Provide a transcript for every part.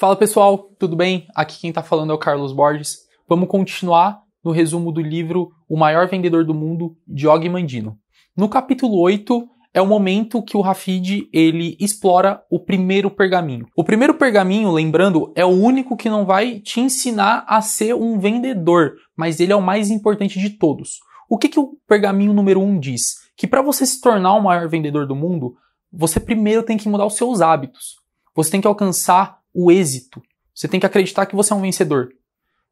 Fala pessoal, tudo bem? Aqui quem está falando é o Carlos Borges. Vamos continuar no resumo do livro O Maior Vendedor do Mundo, de Og Mandino. No capítulo 8 é o momento que o Rafid ele explora o primeiro pergaminho. O primeiro pergaminho, lembrando, é o único que não vai te ensinar a ser um vendedor, mas ele é o mais importante de todos. O que, que o pergaminho número 1 um diz? Que para você se tornar o maior vendedor do mundo, você primeiro tem que mudar os seus hábitos. Você tem que alcançar o êxito. Você tem que acreditar que você é um vencedor.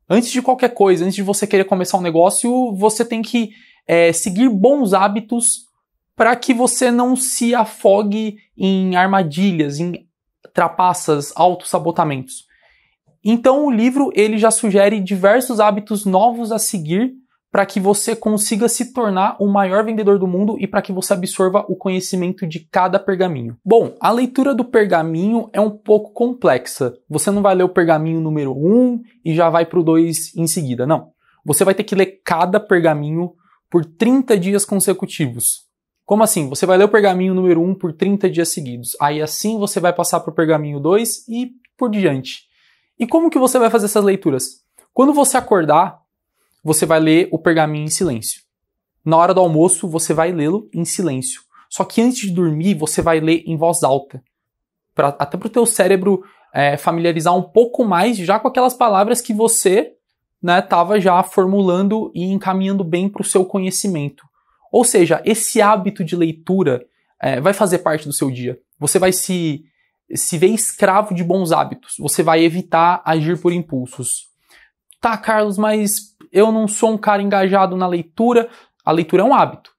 Antes de qualquer coisa, antes de você querer começar um negócio, você tem que é, seguir bons hábitos para que você não se afogue em armadilhas, em trapaças, autossabotamentos. Então o livro ele já sugere diversos hábitos novos a seguir para que você consiga se tornar o maior vendedor do mundo e para que você absorva o conhecimento de cada pergaminho. Bom, a leitura do pergaminho é um pouco complexa. Você não vai ler o pergaminho número 1 um e já vai para o 2 em seguida, não. Você vai ter que ler cada pergaminho por 30 dias consecutivos. Como assim? Você vai ler o pergaminho número 1 um por 30 dias seguidos. Aí assim você vai passar para o pergaminho 2 e por diante. E como que você vai fazer essas leituras? Quando você acordar, você vai ler o pergaminho em silêncio. Na hora do almoço, você vai lê-lo em silêncio. Só que antes de dormir, você vai ler em voz alta. Pra, até para o teu cérebro é, familiarizar um pouco mais já com aquelas palavras que você estava né, já formulando e encaminhando bem para o seu conhecimento. Ou seja, esse hábito de leitura é, vai fazer parte do seu dia. Você vai se, se ver escravo de bons hábitos. Você vai evitar agir por impulsos. Tá, Carlos, mas eu não sou um cara engajado na leitura, a leitura é um hábito.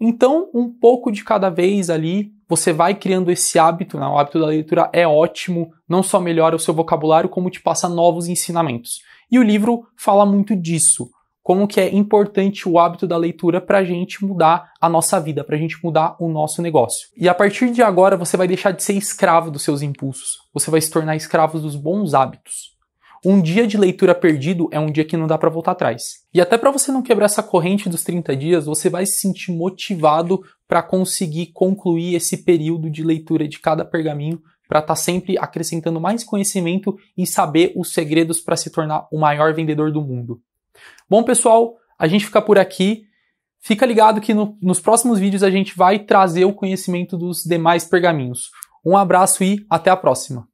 Então, um pouco de cada vez ali, você vai criando esse hábito, né? o hábito da leitura é ótimo, não só melhora o seu vocabulário, como te passa novos ensinamentos. E o livro fala muito disso, como que é importante o hábito da leitura para a gente mudar a nossa vida, para a gente mudar o nosso negócio. E a partir de agora, você vai deixar de ser escravo dos seus impulsos, você vai se tornar escravo dos bons hábitos. Um dia de leitura perdido é um dia que não dá para voltar atrás. E até para você não quebrar essa corrente dos 30 dias, você vai se sentir motivado para conseguir concluir esse período de leitura de cada pergaminho para estar tá sempre acrescentando mais conhecimento e saber os segredos para se tornar o maior vendedor do mundo. Bom, pessoal, a gente fica por aqui. Fica ligado que no, nos próximos vídeos a gente vai trazer o conhecimento dos demais pergaminhos. Um abraço e até a próxima!